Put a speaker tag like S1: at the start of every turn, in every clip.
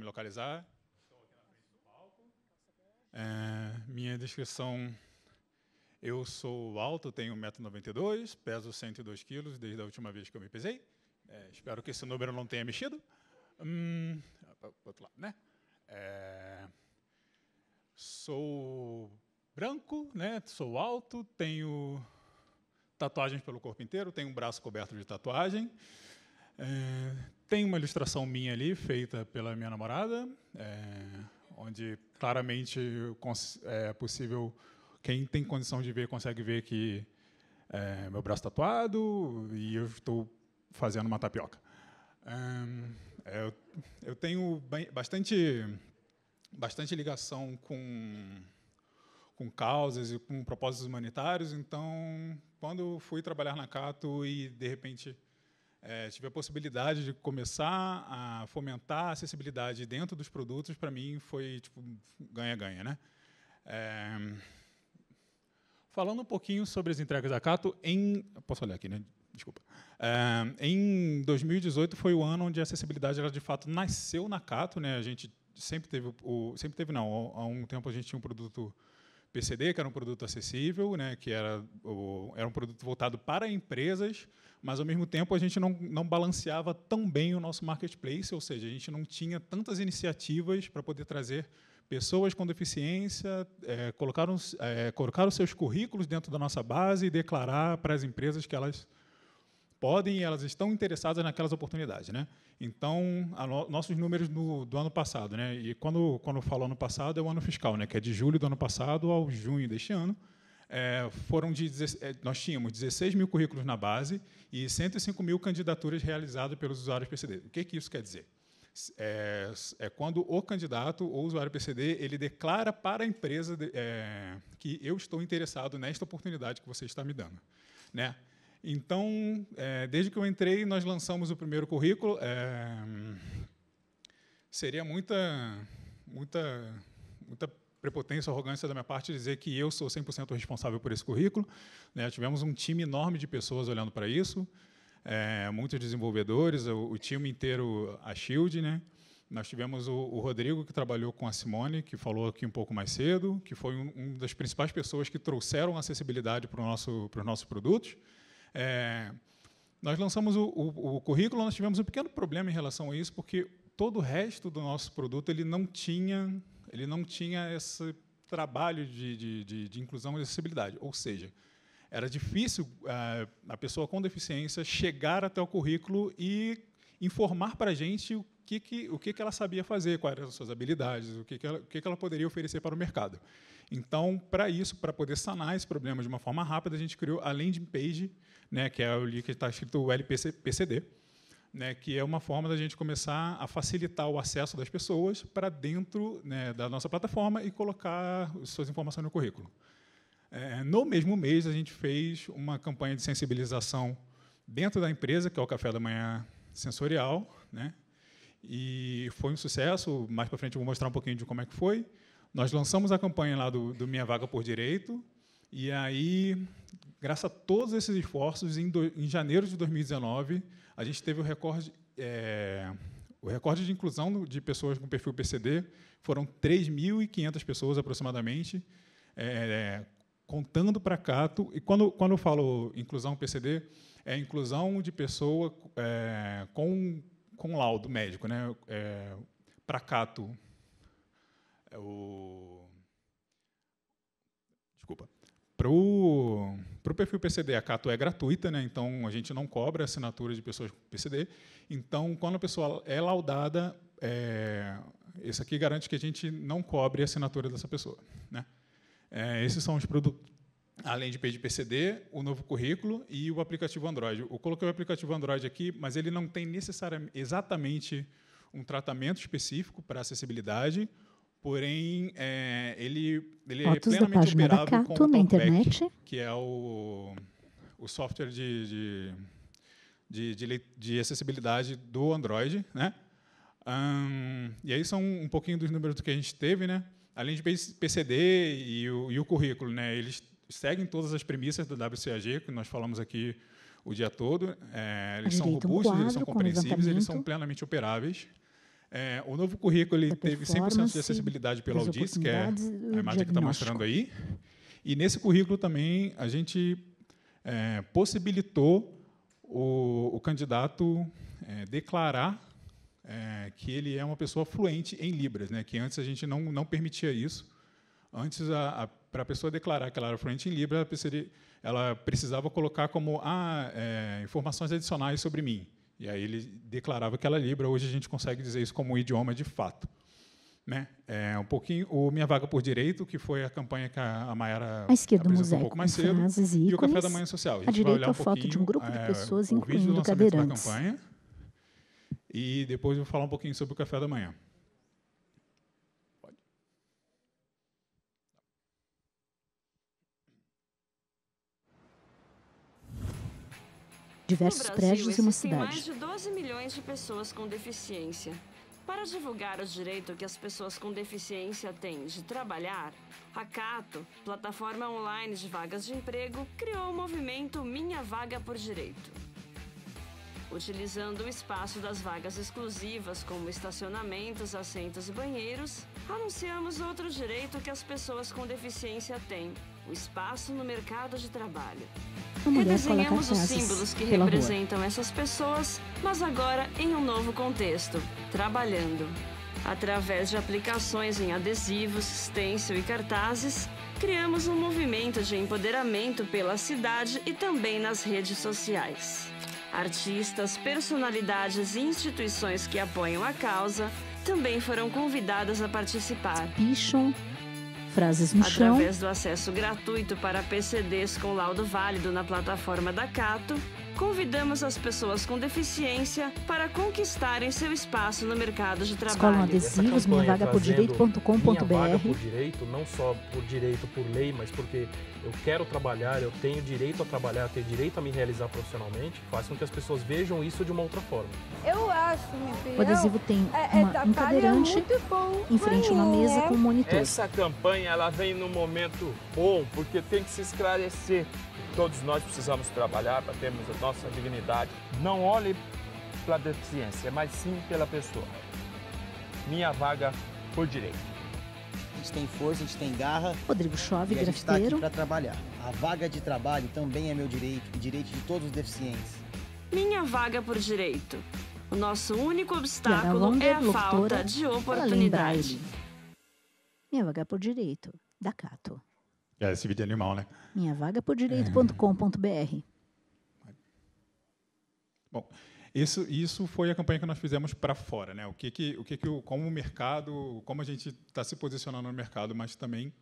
S1: me localizar. É, minha descrição, eu sou alto, tenho 1,92m, peso 102 quilos desde a última vez que eu me pesei. É, espero que esse número não tenha mexido. Hum, outro lado, né? É, sou branco, né? Sou alto, tenho tatuagens pelo corpo inteiro, tenho um braço coberto de tatuagem. É, tem uma ilustração minha ali, feita pela minha namorada, é, onde claramente é possível, quem tem condição de ver consegue ver que é, meu braço tatuado e eu estou fazendo uma tapioca. É, eu, eu, tenho bastante, bastante ligação com, com causas e com propósitos humanitários, então, quando fui trabalhar na Cato e, de repente, é, tive a possibilidade de começar a fomentar a acessibilidade dentro dos produtos, para mim foi tipo ganha-ganha, né? É... Falando um pouquinho sobre as entregas da Cato, em posso olhar aqui, né? Desculpa. É, em 2018 foi o ano onde a acessibilidade ela de fato nasceu na Cato, né? A gente sempre teve o sempre teve não, há um tempo a gente tinha um produto PCD, que era um produto acessível, né, que era, o, era um produto voltado para empresas, mas ao mesmo tempo a gente não, não balanceava tão bem o nosso marketplace, ou seja, a gente não tinha tantas iniciativas para poder trazer pessoas com deficiência, é, os é, os seus currículos dentro da nossa base e declarar para as empresas que elas podem e elas estão interessadas naquelas oportunidades. Né? Então, no, nossos números do, do, ano passado, né? e quando, quando eu falo ano passado, é o ano fiscal, né? que é de julho do ano passado ao junho deste ano, é, foram de, é, nós tínhamos 16 mil currículos na base e 105 mil candidaturas realizadas pelos usuários PCD. O que, que isso quer dizer? É, é, quando o candidato ou usuário PCD ele declara para a empresa de, é, que eu estou interessado nesta oportunidade que você está me dando, né? Então, é, desde que eu entrei, nós lançamos o primeiro currículo. É, seria muita, muita, muita prepotência, arrogância da minha parte dizer que eu sou 100% responsável por esse currículo. Né? Tivemos um time enorme de pessoas olhando para isso, é, muitos desenvolvedores, o, o, time inteiro, a Shield, né? Nós tivemos o, o, Rodrigo, que trabalhou com a Simone, que falou aqui um pouco mais cedo, que foi uma um das principais pessoas que trouxeram acessibilidade para, o nosso, para os nossos produtos. É, nós lançamos o, o, o, currículo, nós tivemos um pequeno problema em relação a isso, porque todo o resto do nosso produto ele não tinha, ele não tinha esse trabalho de, de, de, de inclusão e acessibilidade. Ou seja, era difícil a, é, a pessoa com deficiência chegar até o currículo e informar para a gente o que, que, o que, que ela sabia fazer, quais eram as suas habilidades, o que, que, ela, o que, que ela poderia oferecer para o mercado. Então, para isso, para poder sanar esse problema de uma forma rápida, a gente criou a landing page, né, que é link que está escrito o LPCD, né, que é uma forma da gente começar a facilitar o acesso das pessoas para dentro né, da nossa plataforma e colocar suas informações no currículo. É, no mesmo mês, a gente fez uma campanha de sensibilização dentro da empresa, que é o Café da Manhã Sensorial, né, e foi um sucesso. Mais para frente eu vou mostrar um pouquinho de como é que foi. Nós lançamos a campanha lá do, do Minha Vaga por Direito, e aí Graças a todos esses esforços, em, do, em janeiro de 2019, a gente teve o recorde, é, o recorde de inclusão de pessoas com perfil PCD, foram 3.500 pessoas aproximadamente, é, é contando para Cato. E quando, quando eu falo inclusão PCD, é inclusão de pessoa é, com, com laudo médico. Né? É, para Cato, é o. Desculpa. Para o para o perfil PCD, a Cato é gratuita, né? então a gente não cobra assinatura de pessoas com PCD. Então, quando a pessoa é laudada, é, esse aqui garante que a gente não cobre a assinatura dessa pessoa. Né? É, esses são os produtos, além de Page PCD, o novo currículo e o aplicativo Android. Eu coloquei o aplicativo Android aqui, mas ele não tem necessariamente exatamente um tratamento específico para acessibilidade, Porém, é, ele, ele é plenamente operável com o na internet. que é o, o software de, de, de, de, de acessibilidade do Android. Né? Um, e aí são um pouquinho dos números que a gente teve, né? além de PCD e o, e o currículo. Né? Eles seguem todas as premissas do WCAG, que nós falamos aqui o dia todo. É, eles são robustos, um eles são compreensíveis, eles são plenamente operáveis. É, o novo currículo ele teve 100% de acessibilidade pela Audis, que é a imagem que está mostrando aí. E nesse currículo também a gente é, possibilitou o, o candidato é, declarar é, que ele é uma pessoa fluente em Libras, né? que antes a gente não, não permitia isso. Antes, para a pessoa declarar que ela era fluente em Libras, ela precisava colocar como ah, é, informações adicionais sobre mim. E aí ele declarava aquela é Libra. Hoje a gente consegue dizer isso como um idioma de fato. Né? É um pouquinho o Minha Vaga por Direito, que foi a campanha que a Mayara a esquerda do um pouco mais cedo, ícones, e o Café da Manhã Social. A, a direita a foto de um grupo de é, pessoas, é, incluindo o vídeo do lançamento da campanha, e depois eu vou falar um pouquinho sobre o Café da Manhã.
S2: diversos Brasil, prédios e uma cidade. mais
S3: de 12 milhões de pessoas com deficiência. Para divulgar o direito que as pessoas com deficiência têm de trabalhar, a Cato, plataforma online de vagas de emprego, criou o movimento Minha Vaga por Direito. Utilizando o espaço das vagas exclusivas, como estacionamentos, assentos e banheiros, anunciamos outro direito que as pessoas com deficiência têm, o espaço no mercado de trabalho. Redesenhamos os símbolos que representam rua. essas pessoas, mas agora em um novo contexto, trabalhando. Através de aplicações em adesivos, stencil e cartazes, criamos um movimento de empoderamento pela cidade e também nas redes sociais. Artistas, personalidades e instituições que apoiam a causa também foram convidadas a participar. Bichon
S2: Frases no chão. Através do
S3: acesso gratuito para PCDs com laudo válido na plataforma da Cato convidamos as pessoas com deficiência para conquistarem seu espaço no mercado de trabalho. Escolam adesivos, minhavagapordireito.com.br.
S2: Vaga
S4: por direito, não só por direito, por lei, mas porque eu quero trabalhar, eu tenho direito a trabalhar, eu tenho direito a me realizar profissionalmente, faz com que as pessoas vejam isso de uma outra forma.
S2: Eu acho, minha opinião, O adesivo tem é, é uma, é, um cadeirante em frente a uma mesa é. com um monitor. Essa
S4: campanha ela vem num momento bom, porque tem que se esclarecer Todos nós precisamos trabalhar para termos a nossa dignidade. Não olhe pela deficiência, mas sim pela pessoa. Minha vaga por direito. A gente tem força, a gente tem garra. Rodrigo Chove, grafiteiro. a gente está aqui para trabalhar. A vaga de trabalho também é meu direito e direito de todos os deficientes.
S3: Minha vaga por direito. O nosso único obstáculo é a falta de oportunidade.
S2: Minha vaga por direito, da Cato.
S1: É, esse vídeo é animal, né?
S2: Minha vaga é por é. direito.com.br.
S1: Bom, isso, isso foi a campanha que nós fizemos para fora, né? O que que, o que que o, como o mercado, como a gente está se posicionando no mercado, mas também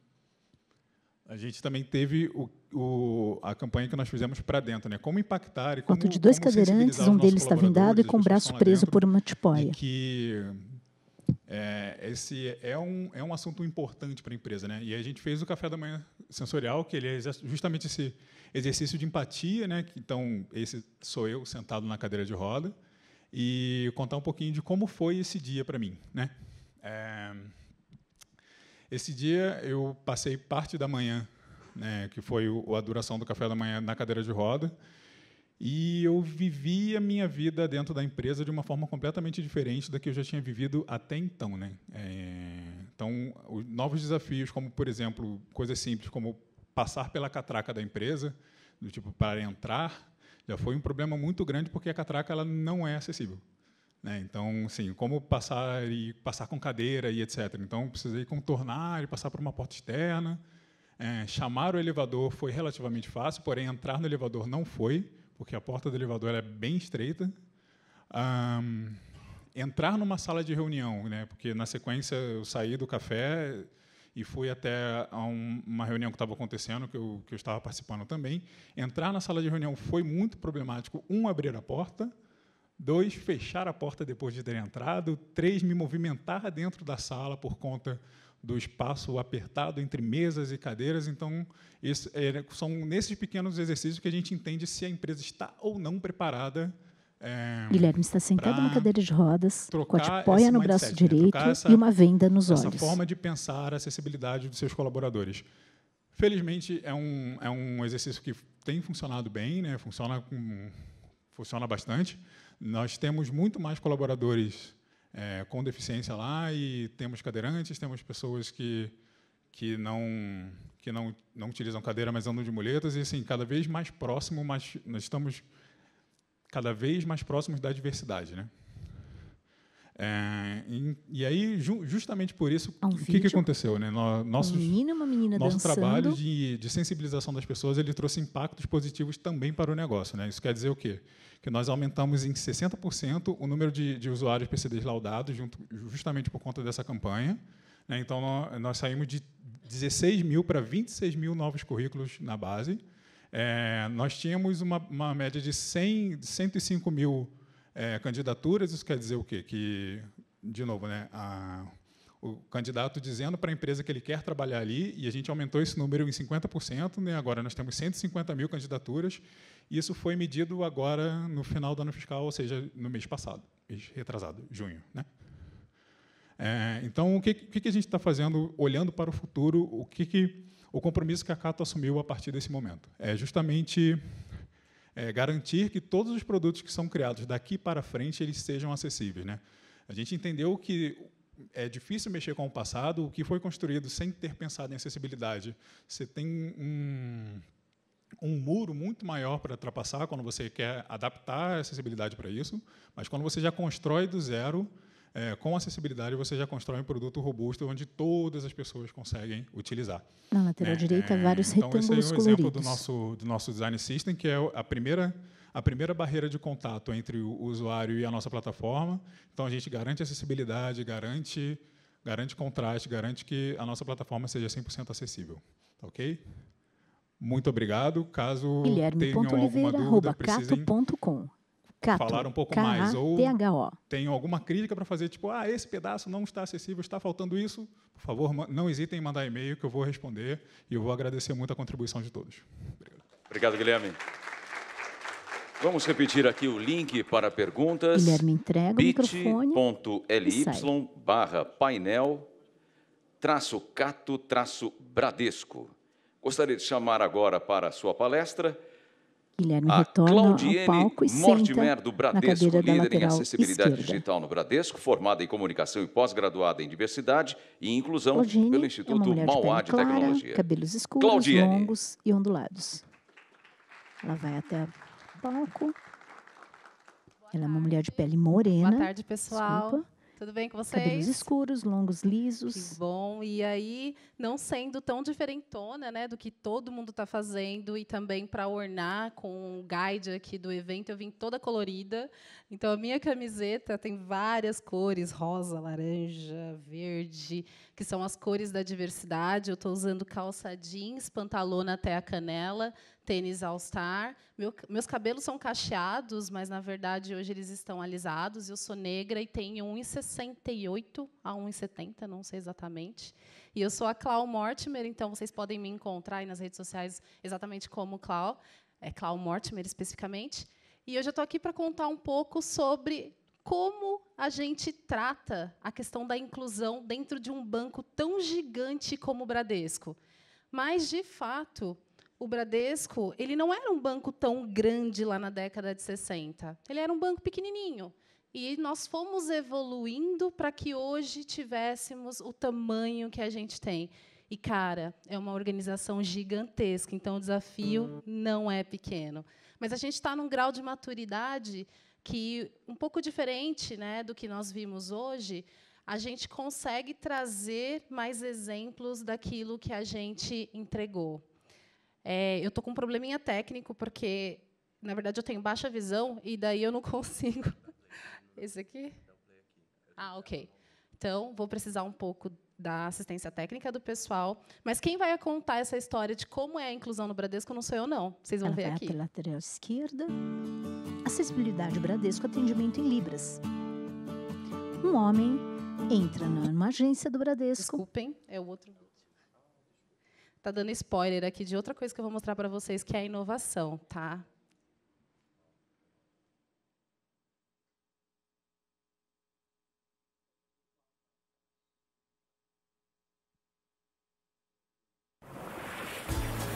S1: a gente também teve o, o, a campanha que nós fizemos para dentro, né? Como impactar e como Foto de dois cadeirantes, um deles está vendado e com o braço preso
S2: por uma tipóia. De
S1: que é, esse é um, é um assunto importante para a empresa. Né? E a gente fez o café da manhã sensorial, que ele é justamente esse exercício de empatia. Né? Então, esse sou eu sentado na cadeira de roda e contar um pouquinho de como foi esse dia para mim. Né? É, esse dia eu passei parte da manhã, né, que foi o, a duração do café da manhã, na cadeira de roda. E eu vivi a minha vida dentro da empresa de uma forma completamente diferente da que eu já tinha vivido até então. Né? É, então, os novos desafios, como, por exemplo, coisas simples como passar pela catraca da empresa, do tipo para entrar, já foi um problema muito grande porque a catraca ela não é acessível. Né? Então, assim, como passar e passar com cadeira e etc. Então, precisei contornar e passar por uma porta externa. É, chamar o elevador foi relativamente fácil, porém entrar no elevador não foi porque a porta do elevador é bem estreita. Um, entrar numa sala de reunião, né? Porque na sequência eu saí do café e fui até um, uma reunião que estava acontecendo, que eu, que eu, estava participando também. Entrar na sala de reunião foi muito problemático. Um, abrir a porta. Dois, fechar a porta depois de ter entrado. Três, me movimentar dentro da sala por conta do espaço apertado entre mesas e cadeiras. Então, é, são nesses pequenos exercícios que a gente entende se a empresa está ou não preparada. É, Guilherme está sentado numa
S2: cadeira de rodas, com a tipóia no braço né? direito essa, e uma venda nos essa olhos. Essa forma
S1: de pensar a acessibilidade dos seus colaboradores. Felizmente, é um, é um exercício que tem funcionado bem, né? funciona, com, funciona bastante. Nós temos muito mais colaboradores é, com deficiência lá e temos cadeirantes, temos pessoas que, que, não, que não, não utilizam cadeira, mas andam de muletas, e assim, cada vez mais próximo, mais, nós estamos cada vez mais próximos da diversidade, né? É, e, e, aí, ju, justamente por isso, um o que, que aconteceu? Né? Nosso um menino, uma menina nosso dançando. trabalho de, de, sensibilização das pessoas ele trouxe impactos positivos também para o negócio. Né? Isso quer dizer o quê? Que nós aumentamos em 60% o número de, de usuários PCDs laudados, junto, justamente por conta dessa campanha. Né? Então, nós, nós, saímos de 16 mil para 26 mil novos currículos na base. É, nós tínhamos uma, uma média de 100, 105 mil é, candidaturas, isso quer dizer o quê? Que, de novo, né, a, o candidato dizendo para a empresa que ele quer trabalhar ali, e a gente aumentou esse número em 50%, né, agora nós temos 150 mil candidaturas, e isso foi medido agora no final do ano fiscal, ou seja, no mês passado, mês retrasado, junho. Né? É, então, o que, que a gente está fazendo, olhando para o futuro, o que, que o compromisso que a Cato assumiu a partir desse momento? É justamente é, garantir que todos os produtos que são criados daqui para frente eles sejam acessíveis. Né? A gente entendeu que é difícil mexer com o passado, o que foi construído sem ter pensado em acessibilidade. Você tem um, um muro muito maior para ultrapassar quando você quer adaptar a acessibilidade para isso, mas quando você já constrói do zero, é, com acessibilidade você já constrói um produto robusto onde todas as pessoas conseguem utilizar. Na lateral né? direita, é, vários então, retângulos coloridos. Então, esse é um exemplo do nosso, do nosso design system, que é a primeira a primeira barreira de contato entre o usuário e a nossa plataforma. Então, a gente garante acessibilidade, garante, garante contraste, garante que a nossa plataforma seja 100% acessível. Tá ok? Muito obrigado. Caso Guilherme. tenham Oliveira, alguma dúvida, precisem... Cato, falar um pouco mais. Ou tem alguma crítica para fazer, tipo, ah, esse pedaço não está acessível, está faltando isso, por favor, não hesitem em mandar e-mail que eu vou responder e eu vou agradecer muito a contribuição de todos.
S5: Obrigado. Obrigado, Guilherme. Vamos repetir aqui o link para perguntas. Guilherme entrega bit. o microfone. bit.ly barra painel traço cato traço bradesco. Gostaria de chamar agora para a sua palestra
S2: Guilherme a retorna Claudiene ao palco e Mortimer, do Bradesco, na líder em acessibilidade esquerda.
S5: digital no Bradesco, formada em comunicação e pós-graduada em diversidade e inclusão Claudine pelo é Instituto é Mauá de, de clara, Tecnologia. Cabelos escuros,
S2: longos e ondulados. Ela vai até o palco. Ela é uma mulher de pele morena. Boa tarde, pessoal. Desculpa.
S6: Tudo bem com vocês? Cabelos
S2: escuros, longos, lisos. Que
S6: bom. E aí, não sendo tão diferentona, né, do que todo mundo está fazendo e também para ornar com o guide aqui do evento, eu vim toda colorida. Então a minha camiseta tem várias cores, rosa, laranja, verde, que são as cores da diversidade. Eu estou usando calça jeans, pantalona até a canela, tênis All Star. Meu, meus cabelos são cacheados, mas na verdade hoje eles estão alisados. Eu sou negra e tenho 1,68 a 1,70, não sei exatamente. E eu sou a Clau Mortimer, então vocês podem me encontrar aí nas redes sociais exatamente como Clau, é Clau Mortimer especificamente. E hoje eu estou aqui para contar um pouco sobre como a gente trata a questão da inclusão dentro de um banco tão gigante como o Bradesco. Mas, de fato, o Bradesco, ele não era um banco tão grande lá na década de 60. Ele era um banco pequenininho. E nós fomos evoluindo para que hoje tivéssemos o tamanho que a gente tem. E, cara, é uma organização gigantesca, então o desafio não é pequeno. Mas a gente está num grau de maturidade que, um pouco diferente né, do que nós vimos hoje, a gente consegue trazer mais exemplos daquilo que a gente entregou. É, eu tô com um probleminha técnico, porque, na verdade, eu tenho baixa visão e daí eu não consigo. Esse aqui? Ah, ok. Então, vou precisar um pouco da assistência técnica do pessoal. Mas quem vai contar essa história de como é a inclusão no Bradesco não sou eu,
S2: não. Vocês vão Ela ver vai aqui. Pela lateral esquerda. Acessibilidade Bradesco, atendimento em Libras. Um homem entra numa agência do Bradesco. Desculpem,
S6: é o outro está dando spoiler aqui de outra coisa que eu vou mostrar para vocês, que é a inovação, tá?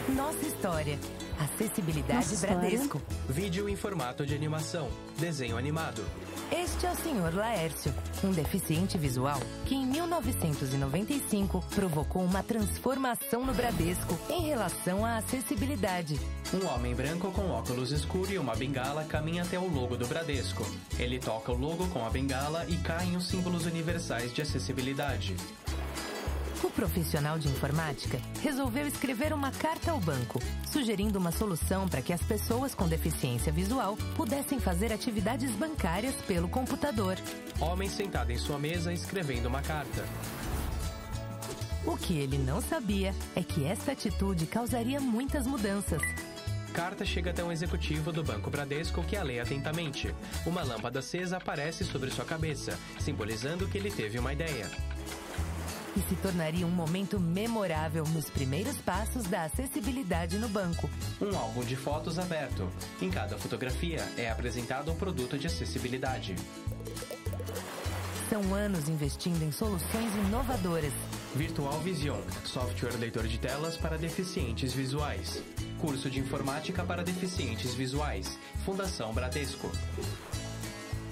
S7: Nossa história.
S4: Acessibilidade
S7: Nossa Bradesco. História.
S4: Vídeo em formato de animação. Desenho animado.
S7: Este é o Sr. Laércio, um deficiente visual que em 1995 provocou uma transformação no Bradesco em relação à acessibilidade.
S4: Um homem branco com óculos escuros e uma bengala caminha até o logo do Bradesco. Ele toca o logo com a bengala e caem os símbolos universais de acessibilidade.
S7: O profissional de informática resolveu escrever uma carta ao banco, sugerindo uma solução para que as pessoas com deficiência visual pudessem fazer atividades bancárias pelo computador.
S4: Homem sentado em sua mesa escrevendo uma carta. O que
S7: ele não sabia é que essa atitude causaria muitas mudanças.
S4: Carta chega até um executivo do Banco Bradesco que a lê atentamente. Uma lâmpada acesa aparece sobre sua cabeça, simbolizando que ele teve uma ideia e se
S7: tornaria um momento memorável nos primeiros passos da acessibilidade no banco.
S4: Um álbum de fotos aberto. Em cada fotografia é apresentado um produto de acessibilidade.
S7: São anos investindo em soluções inovadoras.
S4: Virtual Vision, software leitor de telas para deficientes visuais. Curso de informática para deficientes visuais. Fundação Bradesco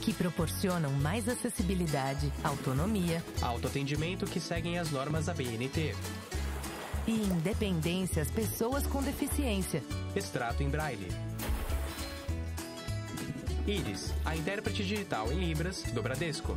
S4: que
S7: proporcionam mais acessibilidade, autonomia,
S4: autoatendimento que seguem as normas da BNT
S7: e independência às pessoas com deficiência.
S4: Extrato em braille. Iris, a intérprete digital em Libras do Bradesco.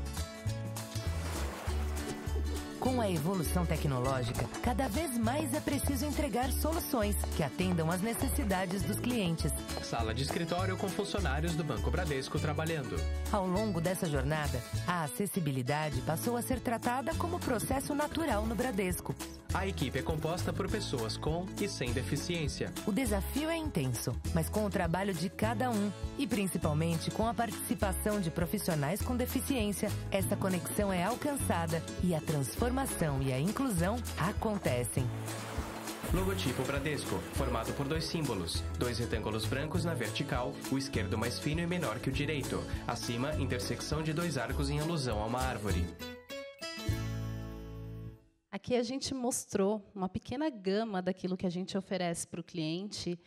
S4: Com a evolução tecnológica,
S7: cada vez mais é preciso entregar soluções que atendam às necessidades dos clientes.
S4: Sala de escritório com funcionários do Banco Bradesco trabalhando.
S7: Ao longo dessa jornada, a acessibilidade passou a ser tratada como processo natural no Bradesco.
S4: A equipe é composta por pessoas com e sem deficiência.
S7: O desafio é intenso, mas com o trabalho de cada um e principalmente com a participação de profissionais com deficiência, essa conexão é alcançada e a transformação formação e a inclusão acontecem.
S4: Logotipo Bradesco, formado por dois símbolos, dois retângulos brancos na vertical, o esquerdo mais fino e menor que o direito, acima, intersecção de dois arcos em alusão a uma árvore.
S6: Aqui a gente mostrou uma pequena gama daquilo que a gente oferece para o cliente.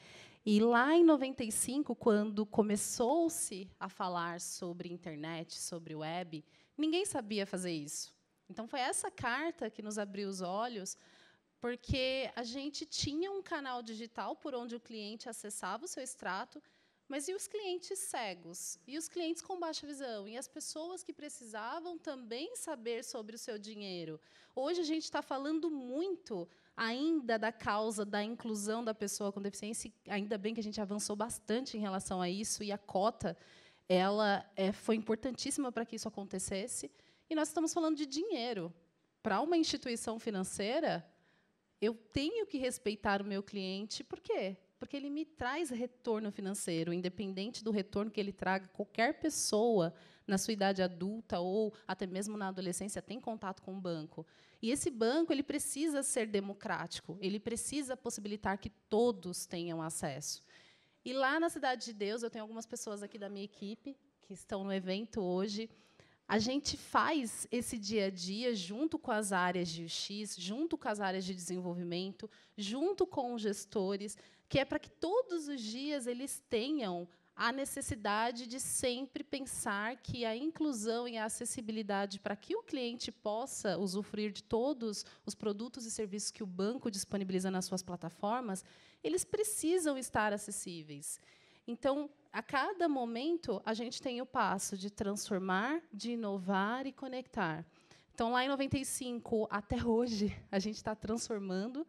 S6: E lá em 95, quando começou-se a falar sobre internet, sobre web, ninguém sabia fazer isso. Então, foi essa carta que nos abriu os olhos, porque a gente tinha um canal digital por onde o cliente acessava o seu extrato, mas e os clientes cegos? E os clientes com baixa visão? E as pessoas que precisavam também saber sobre o seu dinheiro? Hoje a gente está falando muito ainda da causa da inclusão da pessoa com deficiência, ainda bem que a gente avançou bastante em relação a isso, e a cota ela é, foi importantíssima para que isso acontecesse. E nós estamos falando de dinheiro. Para uma instituição financeira, eu tenho que respeitar o meu cliente, por quê? Porque ele me traz retorno financeiro, independente do retorno que ele traga, qualquer pessoa na sua idade adulta ou até mesmo na adolescência tem contato com o banco. E esse banco ele precisa ser democrático, ele precisa possibilitar que todos tenham acesso. E lá na Cidade de Deus, eu tenho algumas pessoas aqui da minha equipe que estão no evento hoje a gente faz esse dia a dia junto com as áreas de UX, junto com as áreas de desenvolvimento, junto com os gestores, que é para que todos os dias eles tenham a necessidade de sempre pensar que a inclusão e a acessibilidade para que o cliente possa usufruir de todos os produtos e serviços que o banco disponibiliza nas suas plataformas, eles precisam estar acessíveis. Então, a cada momento, a gente tem o passo de transformar, de inovar e conectar. Então, lá em 95 até hoje, a gente está transformando,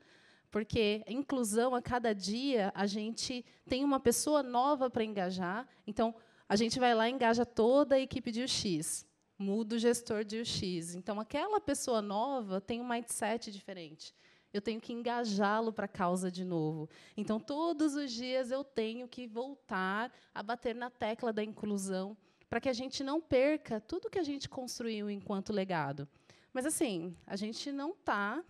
S6: porque inclusão, a cada dia, a gente tem uma pessoa nova para engajar. Então, a gente vai lá e engaja toda a equipe de UX, muda o gestor de UX. Então, aquela pessoa nova tem um mindset diferente. Eu tenho que engajá-lo para a causa de novo. Então, todos os dias eu tenho que voltar a bater na tecla da inclusão para que a gente não perca tudo que a gente construiu enquanto legado. Mas, assim, a gente não está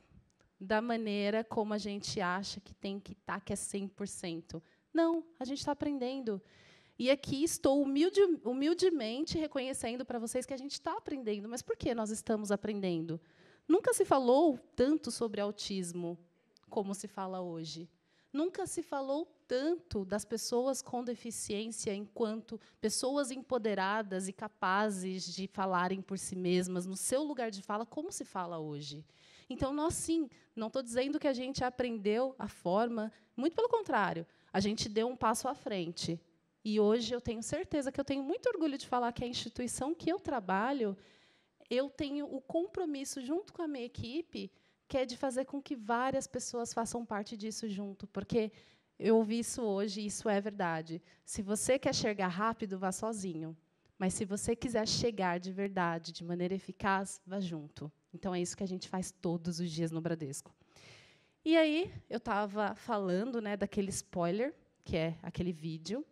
S6: da maneira como a gente acha que tem que estar, tá, que é 100%. Não, a gente está aprendendo. E aqui estou humilde, humildemente reconhecendo para vocês que a gente está aprendendo. Mas por que nós estamos aprendendo? Nunca se falou tanto sobre autismo como se fala hoje. Nunca se falou tanto das pessoas com deficiência enquanto pessoas empoderadas e capazes de falarem por si mesmas no seu lugar de fala, como se fala hoje. Então, nós sim, não estou dizendo que a gente aprendeu a forma, muito pelo contrário, a gente deu um passo à frente. E hoje eu tenho certeza que eu tenho muito orgulho de falar que a instituição que eu trabalho eu tenho o compromisso junto com a minha equipe que é de fazer com que várias pessoas façam parte disso junto, porque eu ouvi isso hoje e isso é verdade. Se você quer chegar rápido, vá sozinho. Mas se você quiser chegar de verdade, de maneira eficaz, vá junto. Então é isso que a gente faz todos os dias no Bradesco. E aí eu estava falando, né, daquele spoiler que é aquele vídeo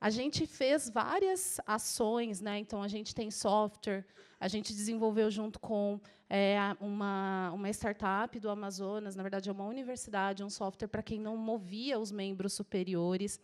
S6: a gente fez várias ações, né? então a gente tem software, a gente desenvolveu junto com é, uma, uma startup do Amazonas, na verdade é uma universidade, é um software para quem não movia os membros superiores,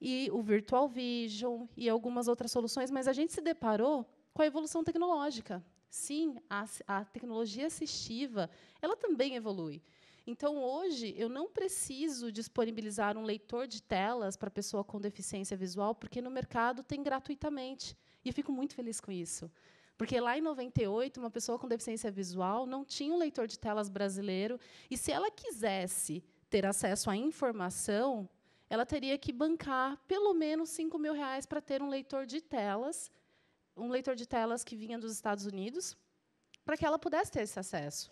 S6: e o Virtual Vision e algumas outras soluções, mas a gente se deparou com a evolução tecnológica. Sim, a, a tecnologia assistiva ela também evolui. Então, hoje, eu não preciso disponibilizar um leitor de telas para pessoa com deficiência visual, porque no mercado tem gratuitamente. E eu fico muito feliz com isso. Porque lá em 98, uma pessoa com deficiência visual não tinha um leitor de telas brasileiro, e se ela quisesse ter acesso à informação, ela teria que bancar pelo menos 5 mil reais para ter um leitor de telas, um leitor de telas que vinha dos Estados Unidos, para que ela pudesse ter esse acesso.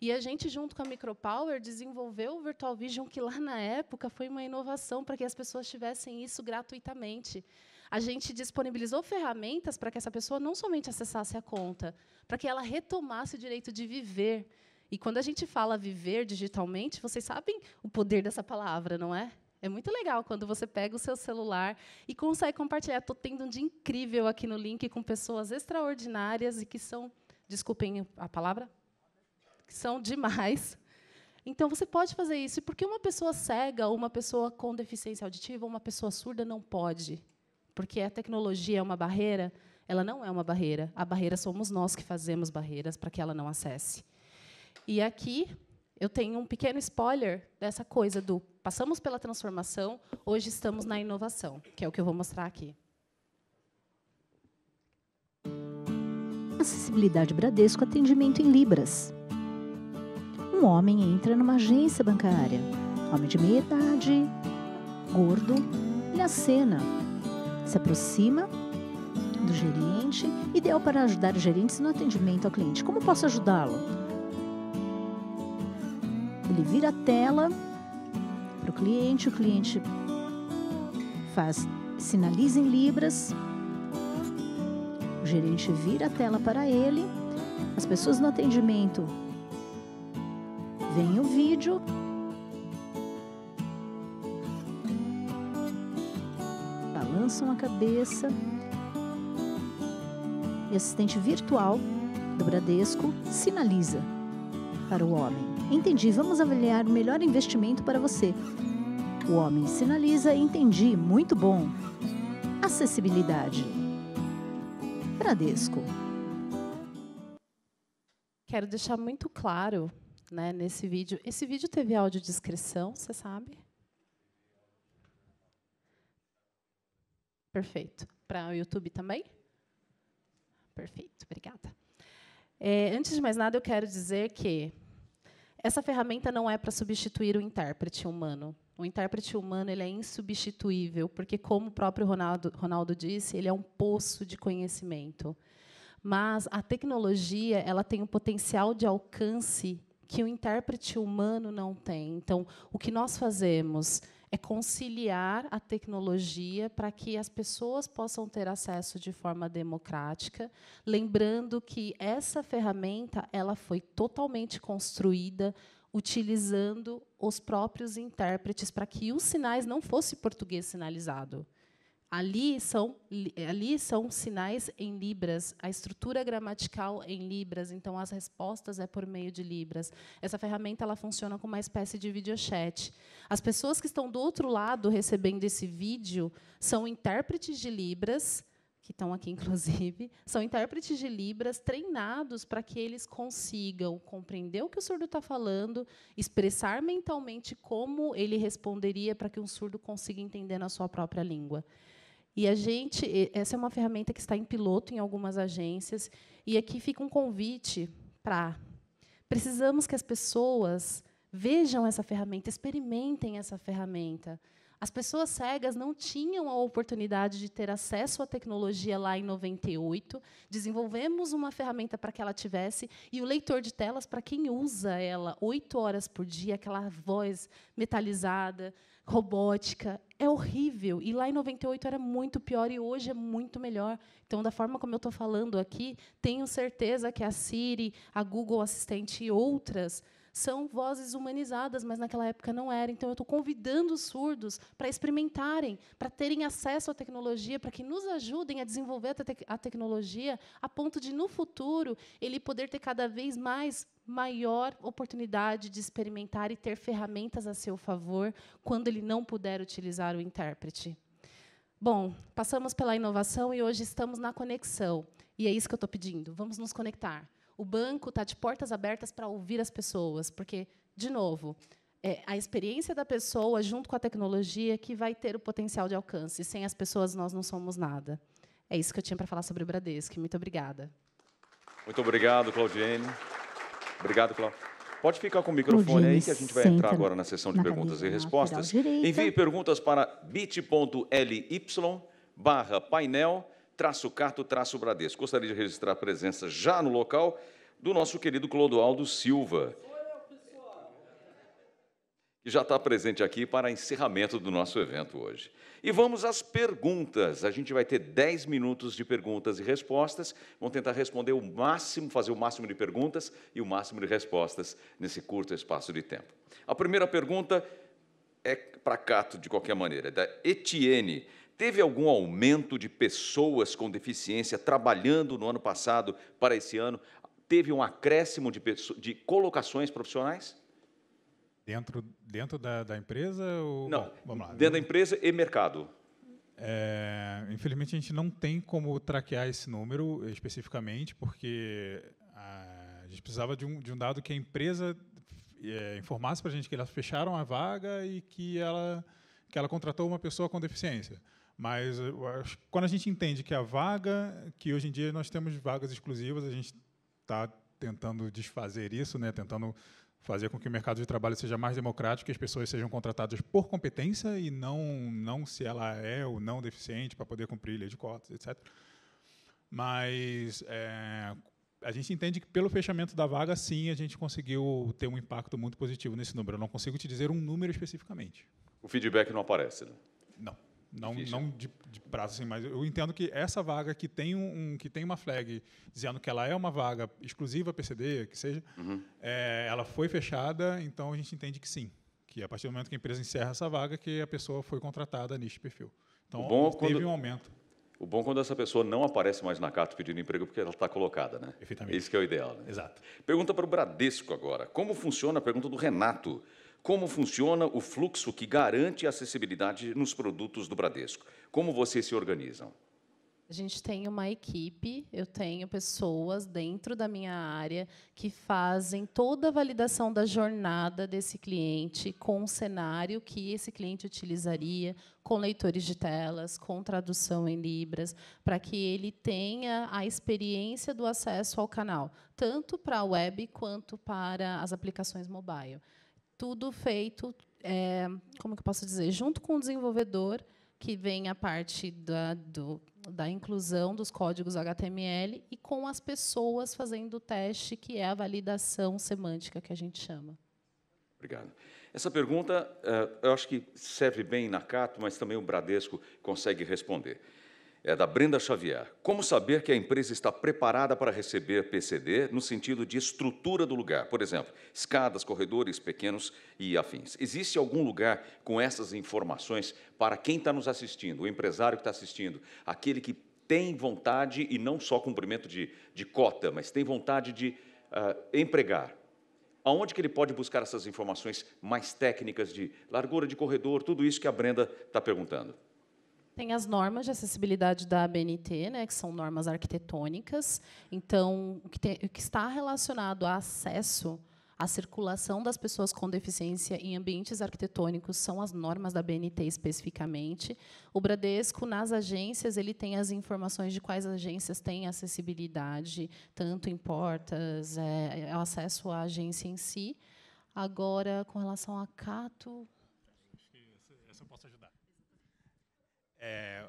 S6: E a gente, junto com a Micropower, desenvolveu o Virtual Vision, que lá na época foi uma inovação para que as pessoas tivessem isso gratuitamente. A gente disponibilizou ferramentas para que essa pessoa não somente acessasse a conta, para que ela retomasse o direito de viver. E quando a gente fala viver digitalmente, vocês sabem o poder dessa palavra, não é? É muito legal quando você pega o seu celular e consegue compartilhar. Estou tendo um dia incrível aqui no link com pessoas extraordinárias e que são, desculpem a palavra, que são demais. Então, você pode fazer isso. E por que uma pessoa cega, ou uma pessoa com deficiência auditiva, ou uma pessoa surda não pode? Porque a tecnologia é uma barreira? Ela não é uma barreira. A barreira somos nós que fazemos barreiras para que ela não acesse. E aqui eu tenho um pequeno spoiler dessa coisa do passamos pela transformação, hoje estamos na inovação, que é o que eu vou mostrar aqui.
S2: Acessibilidade Bradesco Atendimento em Libras um homem entra numa agência bancária. Homem de meia idade, gordo, ele acena, se aproxima do gerente, ideal para ajudar o gerente no atendimento ao cliente. Como posso ajudá-lo? Ele vira a tela para o cliente, o cliente faz sinaliza em libras. O gerente vira a tela para ele. As pessoas no atendimento Vem o vídeo. Balançam a cabeça. E assistente virtual do Bradesco sinaliza para o homem. Entendi, vamos avaliar o melhor investimento para você. O homem sinaliza: Entendi, muito bom. Acessibilidade. Bradesco.
S6: Quero deixar muito claro né, nesse vídeo. Esse vídeo teve audiodescrição, você sabe? Perfeito. Para o YouTube também? Perfeito, obrigada. É, antes de mais nada, eu quero dizer que essa ferramenta não é para substituir o intérprete humano. O intérprete humano ele é insubstituível, porque, como o próprio Ronaldo, Ronaldo disse, ele é um poço de conhecimento. Mas a tecnologia ela tem um potencial de alcance que o intérprete humano não tem. Então, o que nós fazemos é conciliar a tecnologia para que as pessoas possam ter acesso de forma democrática, lembrando que essa ferramenta ela foi totalmente construída utilizando os próprios intérpretes para que os sinais não fosse português sinalizado. Ali são, eh, ali são sinais em Libras, a estrutura gramatical em Libras, então as respostas é por meio de Libras. Essa ferramenta ela funciona como uma espécie de videochat. As pessoas que estão do outro lado recebendo esse vídeo são intérpretes de Libras, que estão aqui, inclusive, são intérpretes de Libras treinados para que eles consigam compreender o que o surdo está falando, expressar mentalmente como ele responderia para que um surdo consiga entender na sua própria língua. E a gente, essa é uma ferramenta que está em piloto em algumas agências, e aqui fica um convite para precisamos que as pessoas vejam essa ferramenta, experimentem essa ferramenta. As pessoas cegas não tinham a oportunidade de ter acesso à tecnologia lá em 98. Desenvolvemos uma ferramenta para que ela tivesse, e o leitor de telas, para quem usa ela oito horas por dia, aquela voz metalizada, robótica. É horrível. E lá em 98 era muito pior e hoje é muito melhor. Então, da forma como eu estou falando aqui, tenho certeza que a Siri, a Google Assistente e outras são vozes humanizadas, mas naquela época não era. Então, eu estou convidando os surdos para experimentarem, para terem acesso à tecnologia, para que nos ajudem a desenvolver a, te a, tecnologia, a ponto de, no futuro, ele poder ter cada vez mais maior oportunidade de experimentar e ter ferramentas a seu favor quando ele não puder utilizar o intérprete. Bom, passamos pela inovação e hoje estamos na conexão. E é isso que eu estou pedindo. Vamos nos conectar o banco está de portas abertas para ouvir as pessoas, porque, de novo, é a experiência da pessoa junto com a tecnologia que vai ter o potencial de alcance. Sem as pessoas, nós não somos nada. É isso que eu tinha para falar sobre o Bradesco. Muito obrigada.
S5: Muito obrigado, Claudiene. Obrigado, Cláudio. Pode ficar com o microfone aí que a gente vai entrar agora na sessão de perguntas e respostas. Envie perguntas para bit.ly barra painel traço Cato, traço Bradesco. Gostaria de registrar a presença já no local do nosso querido Clodoaldo Silva, que já está presente aqui para encerramento do nosso evento hoje. E vamos às perguntas. A gente vai ter 10 minutos de perguntas e respostas. Vamos tentar responder o máximo, fazer o máximo de perguntas e o máximo de respostas nesse curto espaço de tempo. A primeira pergunta é para Cato, de qualquer maneira, é da Etienne. Teve algum aumento de pessoas com deficiência trabalhando no ano passado para esse ano? Teve um acréscimo de, de colocações profissionais?
S1: Dentro, dentro da, da empresa? Ou... Não, Bom, vamos
S5: lá. dentro da empresa e
S1: mercado. É, infelizmente, a gente não tem como traquear esse número especificamente, porque a gente precisava de um, de um dado que a empresa é, informasse para a gente que elas fecharam a vaga e que ela, que ela contratou uma pessoa com deficiência. Mas acho, quando a gente entende que a vaga, que hoje em dia nós temos vagas exclusivas, a gente está tentando desfazer isso, né? tentando fazer com que o mercado de trabalho seja mais democrático, que as pessoas sejam contratadas por competência e não, não se ela é ou não deficiente para poder cumprir lei de cotas, etc. Mas é, a gente entende que pelo fechamento da vaga, sim, a gente conseguiu ter um impacto muito positivo nesse número. Eu não consigo te dizer um número especificamente.
S5: O feedback não aparece, né?
S1: Não. Não, não de, de, prazo, assim, mas eu entendo que essa vaga que tem, um, que tem uma flag dizendo que ela é uma vaga exclusiva PCD, que seja, uhum. é, ela foi fechada, então a gente entende que sim. Que a partir do momento que a empresa encerra essa vaga, que a pessoa foi contratada neste perfil.
S5: Então, bom, teve quando, um aumento. O bom é quando essa pessoa não aparece mais na carta pedindo emprego porque ela está colocada, né? Perfeitamente. Esse é o ideal. Né? Exato. Pergunta para o Bradesco agora. Como funciona a pergunta do Renato? Como funciona o fluxo que garante a acessibilidade nos produtos do Bradesco? Como vocês se organizam?
S6: A gente tem uma equipe, eu tenho pessoas dentro da minha área que fazem toda a validação da jornada desse cliente com o cenário que esse cliente utilizaria, com leitores de telas, com tradução em libras, para que ele tenha a experiência do acesso ao canal, tanto para a web quanto para as aplicações mobile tudo feito, é, como que eu posso dizer, junto com o desenvolvedor, que vem a parte da, do, da inclusão dos códigos HTML e com as pessoas fazendo o teste, que é a validação semântica que a gente chama.
S5: Obrigado. Essa pergunta, é, eu acho que serve bem na Cato, mas também o Bradesco consegue responder é da Brenda Xavier. Como saber que a empresa está preparada para receber PCD no sentido de estrutura do lugar? Por exemplo, escadas, corredores pequenos e afins. Existe algum lugar com essas informações para quem está nos assistindo, o empresário que está assistindo, aquele que tem vontade, e não só cumprimento de, de cota, mas tem vontade de uh, empregar? Aonde que ele pode buscar essas informações mais técnicas de largura de corredor, tudo isso que a Brenda está perguntando?
S6: Tem as normas de acessibilidade da ABNT, né, que são normas arquitetônicas. Então, o que, tem, o que está relacionado a acesso à circulação das pessoas com deficiência em ambientes arquitetônicos são as normas da ABNT especificamente. O Bradesco, nas agências, ele tem as informações de quais agências têm acessibilidade, tanto em portas, é, é, é o acesso à agência em si. Agora, com relação a Cato,
S1: É,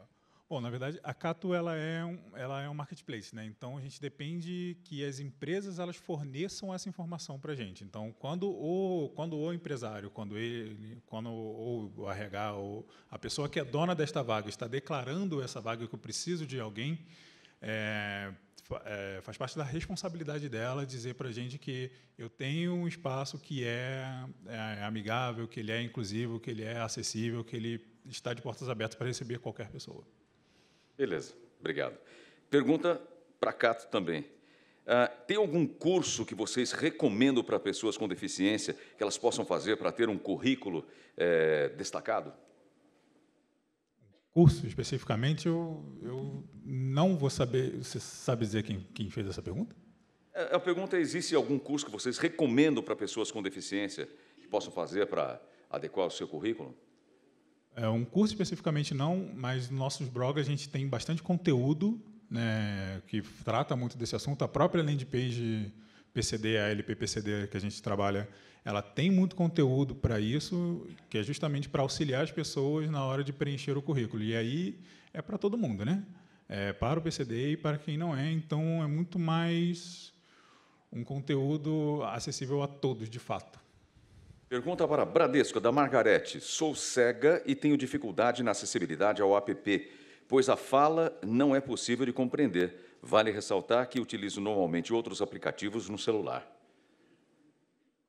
S1: bom, na verdade, a Cato ela é, um, ela é um marketplace, né? Então a gente depende que as empresas elas forneçam essa informação para a gente. Então, quando o, quando o empresário, quando ele, quando o RH, ou a pessoa que é dona desta vaga está declarando essa vaga que eu preciso de alguém, é, é, faz parte da responsabilidade dela dizer para a gente que eu tenho um espaço que é, é, amigável, que ele é inclusivo, que ele é acessível, que ele está de portas abertas para receber qualquer pessoa.
S5: Beleza, obrigado. Pergunta para Cato também. Uh, tem algum curso que vocês recomendam para pessoas com deficiência que elas possam fazer para ter um currículo é, destacado?
S1: Curso especificamente, eu, eu não vou saber. Você sabe dizer quem, quem fez essa pergunta?
S5: É, a pergunta é: existe algum curso que vocês recomendam para pessoas com deficiência que possam fazer para adequar o seu currículo?
S1: É um curso especificamente não, mas nossos blogs a gente tem bastante conteúdo né, que trata muito desse assunto. A própria landing page PCD, a LPPCD que a gente trabalha, ela tem muito conteúdo para isso, que é justamente para auxiliar as pessoas na hora de preencher o currículo. E aí é para todo mundo, né? É para o PCD e para quem não é. Então é muito mais um conteúdo acessível a todos, de fato.
S5: Pergunta para Bradesco, da Margarete. Sou cega e tenho dificuldade na acessibilidade ao app, pois a fala não é possível de compreender. Vale ressaltar que utilizo normalmente outros aplicativos no celular.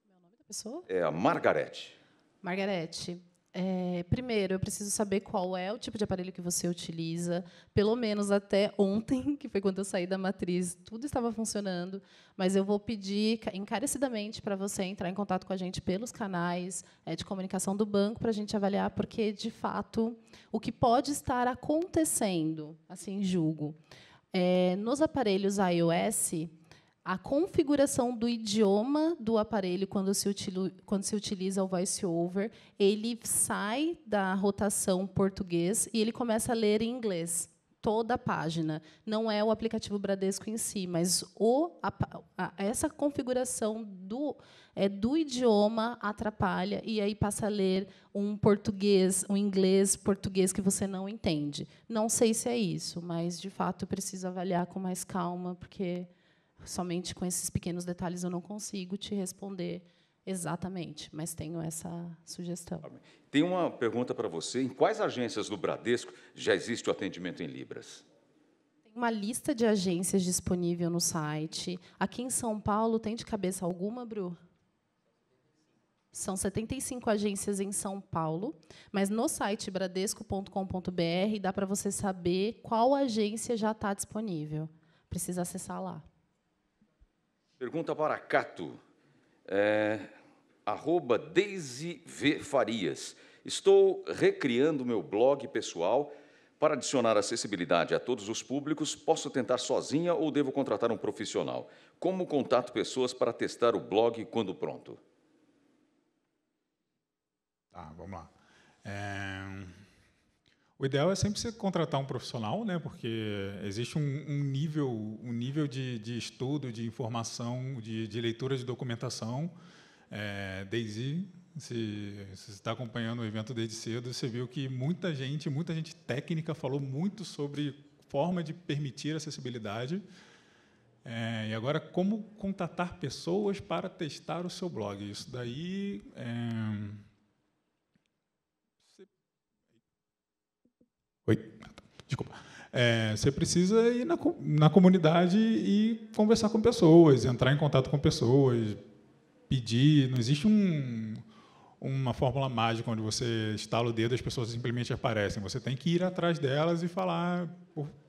S6: Meu nome é da pessoa?
S5: É a Margarete.
S6: Margarete, é, primeiro, eu preciso saber qual é o tipo de aparelho que você utiliza. Pelo menos até ontem, que foi quando eu saí da matriz, tudo estava funcionando. Mas eu vou pedir encarecidamente para você entrar em contato com a gente pelos canais é, de comunicação do banco para a gente avaliar, porque de fato o que pode estar acontecendo, assim julgo, é, nos aparelhos iOS a configuração do idioma do aparelho quando se, utiliza, quando se utiliza o voiceover, ele sai da rotação português e ele começa a ler em inglês toda a página. Não é o aplicativo Bradesco em si, mas o, a, a, essa configuração do, é, do idioma atrapalha e aí passa a ler um português, um inglês, português que você não entende. Não sei se é isso, mas de fato precisa avaliar com mais calma, porque somente com esses pequenos detalhes eu não consigo te responder exatamente, mas tenho essa sugestão.
S5: Tem uma pergunta para você: em quais agências do Bradesco já existe o atendimento em libras?
S6: Tem uma lista de agências disponível no site. Aqui em São Paulo tem de cabeça alguma, Bru? São 75 agências em São Paulo, mas no site bradesco.com.br dá para você saber qual agência já está disponível. Precisa acessar lá.
S5: Pergunta para Cato. É, arroba Deise v. Farias. Estou recriando meu blog pessoal. Para adicionar acessibilidade a todos os públicos, posso tentar sozinha ou devo contratar um profissional? Como contato pessoas para testar o blog quando pronto?
S1: Tá, vamos lá. É... O ideal é sempre você contratar um profissional, né? Porque existe um, um nível, um nível de, de estudo, de informação, de, de leitura de documentação. É, Daisy, se, você está acompanhando o evento desde cedo, você viu que muita gente, muita gente técnica falou muito sobre forma de permitir acessibilidade. É, e agora, como contatar pessoas para testar o seu blog? Isso daí. É Oi, desculpa. É, você precisa ir na, na comunidade e conversar com pessoas, entrar em contato com pessoas, pedir. Não existe um uma fórmula mágica onde você estala o dedo e as pessoas simplesmente aparecem. Você tem que ir atrás delas e falar,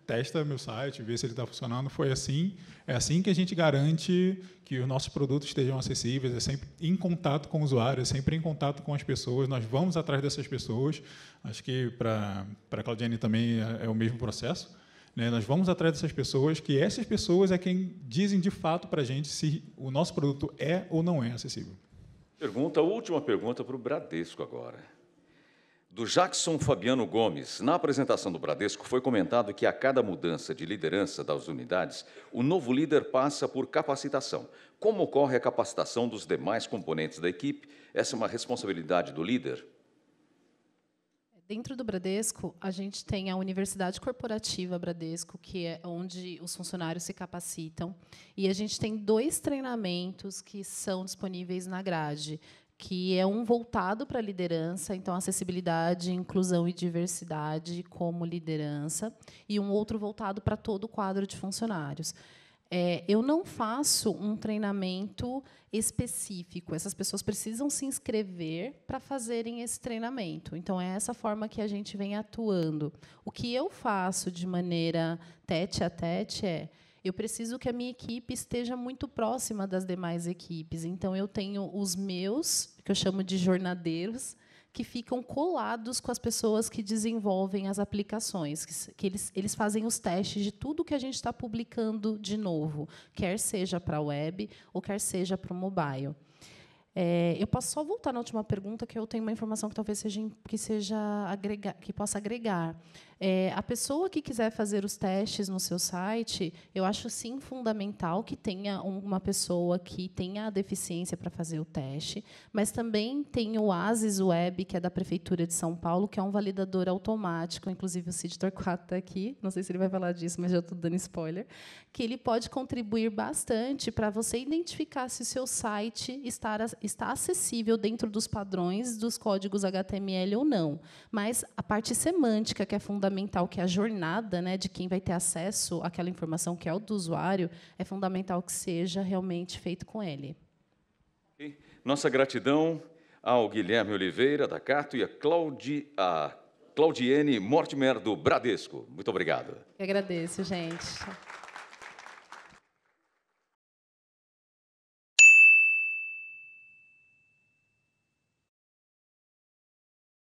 S1: testa meu site, vê se ele está funcionando. Foi assim. É assim que a gente garante que os nossos produtos estejam acessíveis, é sempre em contato com o usuário, é sempre em contato com as pessoas. Nós vamos atrás dessas pessoas. Acho que para a Claudiane também é, é o mesmo processo. Né? Nós vamos atrás dessas pessoas, que essas pessoas é quem dizem de fato para a gente se o nosso produto é ou não é acessível.
S5: Pergunta, última pergunta para o Bradesco agora. Do Jackson Fabiano Gomes, na apresentação do Bradesco, foi comentado que a cada mudança de liderança das unidades, o novo líder passa por capacitação. Como ocorre a capacitação dos demais componentes da equipe? Essa é uma responsabilidade do líder?
S6: Dentro do Bradesco, a gente tem a Universidade Corporativa Bradesco, que é onde os funcionários se capacitam, e a gente tem dois treinamentos que são disponíveis na grade, que é um voltado para a liderança, então acessibilidade, inclusão e diversidade como liderança, e um outro voltado para todo o quadro de funcionários. É, eu não faço um treinamento específico. Essas pessoas precisam se inscrever para fazerem esse treinamento. Então, é essa forma que a gente vem atuando. O que eu faço de maneira tete a tete é. Eu preciso que a minha equipe esteja muito próxima das demais equipes. Então, eu tenho os meus, que eu chamo de jornadeiros, que ficam colados com as pessoas que desenvolvem as aplicações, que, que eles, eles fazem os testes de tudo que a gente está publicando de novo, quer seja para a web ou quer seja para o mobile. É, eu posso só voltar na última pergunta, que eu tenho uma informação que talvez seja, que seja agregar, que possa agregar. É, a pessoa que quiser fazer os testes no seu site, eu acho sim fundamental que tenha uma pessoa que tenha a deficiência para fazer o teste, mas também tem o Asis Web, que é da Prefeitura de São Paulo, que é um validador automático. Inclusive, o Cid Torquato está aqui, não sei se ele vai falar disso, mas já estou dando spoiler. Que ele pode contribuir bastante para você identificar se o seu site está, está acessível dentro dos padrões dos códigos HTML ou não. Mas a parte semântica, que é fundamental, fundamental que é a jornada né, de quem vai ter acesso àquela informação, que é o do usuário, é fundamental que seja realmente feito com ele.
S5: Nossa gratidão ao Guilherme Oliveira, da Cato, e a, Claudi, a Claudiene Mortimer, do Bradesco. Muito obrigado.
S6: Eu agradeço, gente.